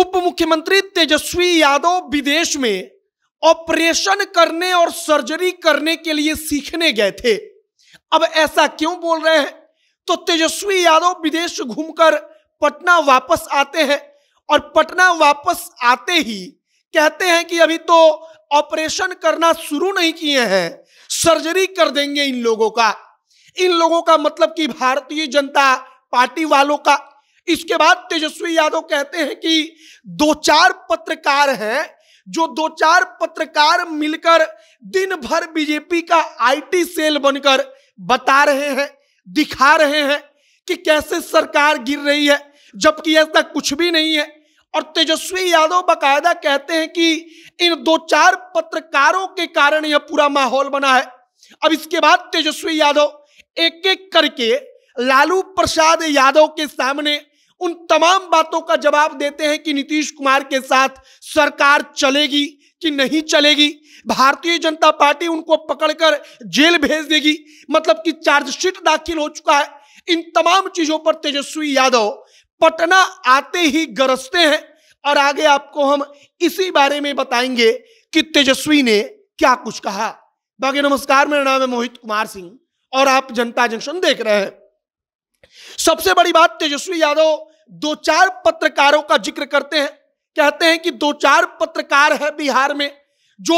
उप मुख्यमंत्री तेजस्वी यादव विदेश में ऑपरेशन करने और सर्जरी करने के लिए सीखने गए थे अब ऐसा क्यों बोल रहे हैं तो तेजस्वी यादव विदेश घूमकर पटना वापस आते हैं और पटना वापस आते ही कहते हैं कि अभी तो ऑपरेशन करना शुरू नहीं किए हैं सर्जरी कर देंगे इन लोगों का इन लोगों का मतलब कि भारतीय जनता पार्टी वालों का इसके बाद तेजस्वी यादव कहते हैं कि दो चार पत्रकार हैं जो दो चार पत्रकार मिलकर दिन भर बीजेपी का आईटी सेल बनकर बता रहे हैं दिखा रहे हैं कि कैसे सरकार गिर रही है जबकि ऐसा कुछ भी नहीं है और तेजस्वी यादव बाकायदा कहते हैं कि इन दो चार पत्रकारों के कारण यह पूरा माहौल बना है अब इसके बाद तेजस्वी यादव एक एक करके लालू प्रसाद यादव के सामने उन तमाम बातों का जवाब देते हैं कि नीतीश कुमार के साथ सरकार चलेगी कि नहीं चलेगी भारतीय जनता पार्टी उनको पकड़कर जेल भेज देगी मतलब कि चार्जशीट दाखिल हो चुका है इन तमाम चीजों पर तेजस्वी यादव पटना आते ही गरजते हैं और आगे आपको हम इसी बारे में बताएंगे कि तेजस्वी ने क्या कुछ कहा बाकी नमस्कार मेरा नाम है मोहित कुमार सिंह और आप जनता जंक्शन देख रहे हैं सबसे बड़ी बात तेजस्वी यादव दो चार पत्रकारों का जिक्र करते हैं कहते हैं कि दो चार पत्रकार है बिहार में जो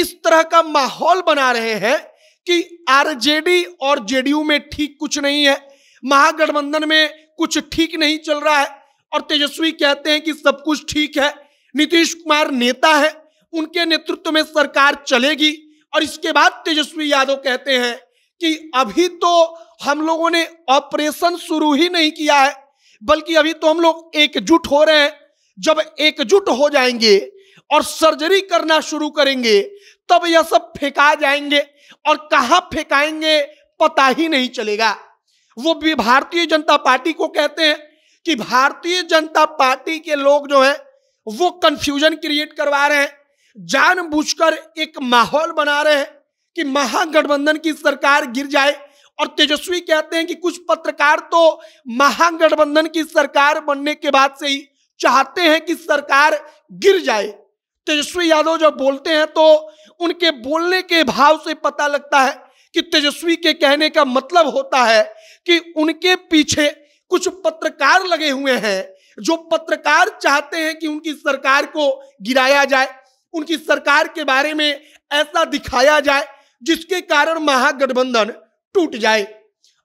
इस तरह का माहौल बना रहे हैं कि आरजेडी और जेडीयू में ठीक कुछ नहीं है महागठबंधन में कुछ ठीक नहीं चल रहा है और तेजस्वी कहते हैं कि सब कुछ ठीक है नीतीश कुमार नेता है उनके नेतृत्व में सरकार चलेगी और इसके बाद तेजस्वी यादव कहते हैं कि अभी तो हम लोगों ने ऑपरेशन शुरू ही नहीं किया है बल्कि अभी तो हम लोग एकजुट हो रहे हैं जब एकजुट हो जाएंगे और सर्जरी करना शुरू करेंगे तब यह सब फेंका जाएंगे और कहा फेंकाएंगे पता ही नहीं चलेगा वो भी भारतीय जनता पार्टी को कहते हैं कि भारतीय जनता पार्टी के लोग जो है वो कंफ्यूजन क्रिएट करवा रहे हैं जानबूझकर एक माहौल बना रहे हैं कि महागठबंधन की सरकार गिर जाए और तेजस्वी कहते हैं कि कुछ पत्रकार तो महागठबंधन की सरकार बनने के बाद से ही चाहते हैं कि सरकार गिर जाए तेजस्वी यादव जब बोलते हैं तो उनके बोलने के भाव से पता लगता है कि तेजस्वी के कहने का मतलब होता है कि उनके पीछे कुछ पत्रकार लगे हुए हैं जो पत्रकार चाहते हैं कि उनकी सरकार को गिराया जाए उनकी सरकार के बारे में ऐसा दिखाया जाए जिसके कारण महागठबंधन टूट जाए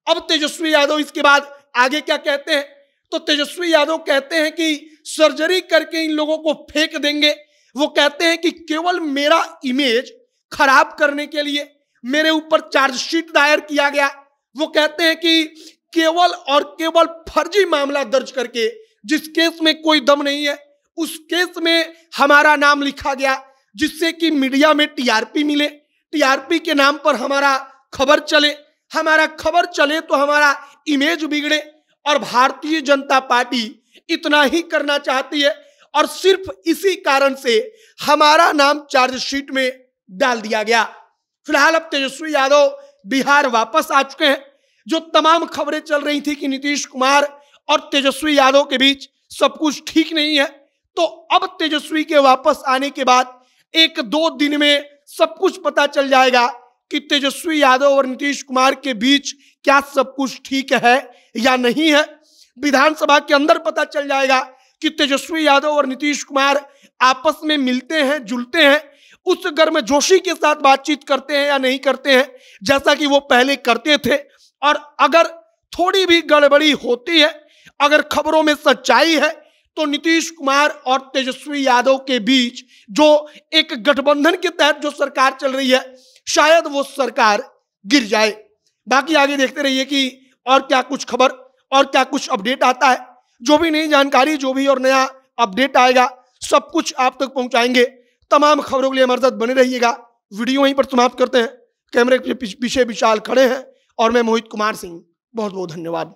अब तेजस्वी यादव इसके बाद आगे क्या कहते हैं तो तेजस्वी यादव कहते हैं कि सर्जरी करके इन लोगों को फेंक देंगे वो कहते हैं कि केवल मेरा इमेज खराब करने के लिए मेरे ऊपर चार्जशीट दायर किया गया वो कहते हैं कि केवल और केवल फर्जी मामला दर्ज करके जिस केस में कोई दम नहीं है उस केस में हमारा नाम लिखा गया जिससे कि मीडिया में टीआरपी मिले टीआरपी के नाम पर हमारा खबर चले हमारा खबर चले तो हमारा इमेज बिगड़े और भारतीय जनता पार्टी इतना ही करना चाहती है और सिर्फ इसी कारण से हमारा नाम चार्जशीट में डाल दिया गया फिलहाल अब तेजस्वी यादव बिहार वापस आ चुके हैं जो तमाम खबरें चल रही थी कि नीतीश कुमार और तेजस्वी यादव के बीच सब कुछ ठीक नहीं है तो अब तेजस्वी के वापस आने के बाद एक दो दिन में सब कुछ पता चल जाएगा कि तेजस्वी यादव और नीतीश कुमार के बीच क्या सब कुछ ठीक है या नहीं है विधानसभा के अंदर पता चल जाएगा कि तेजस्वी यादव और नीतीश कुमार आपस में मिलते हैं जुलते हैं उस गर्म जोशी के साथ बातचीत करते हैं या नहीं करते हैं जैसा कि वो पहले करते थे और अगर थोड़ी भी गड़बड़ी होती है अगर खबरों में सच्चाई है तो नीतीश कुमार और तेजस्वी यादव के बीच जो एक गठबंधन के तहत जो सरकार चल रही है शायद वो सरकार गिर जाए बाकी आगे देखते रहिए कि और क्या कुछ खबर और क्या कुछ अपडेट आता है जो भी नई जानकारी जो भी और नया अपडेट आएगा सब कुछ आप तक पहुंचाएंगे तमाम खबरों के लिए हमारे साथ बने रहिएगा वीडियो यहीं पर समाप्त करते हैं कैमरे के पीछे विशाल खड़े हैं और मैं मोहित कुमार सिंह बहुत बहुत धन्यवाद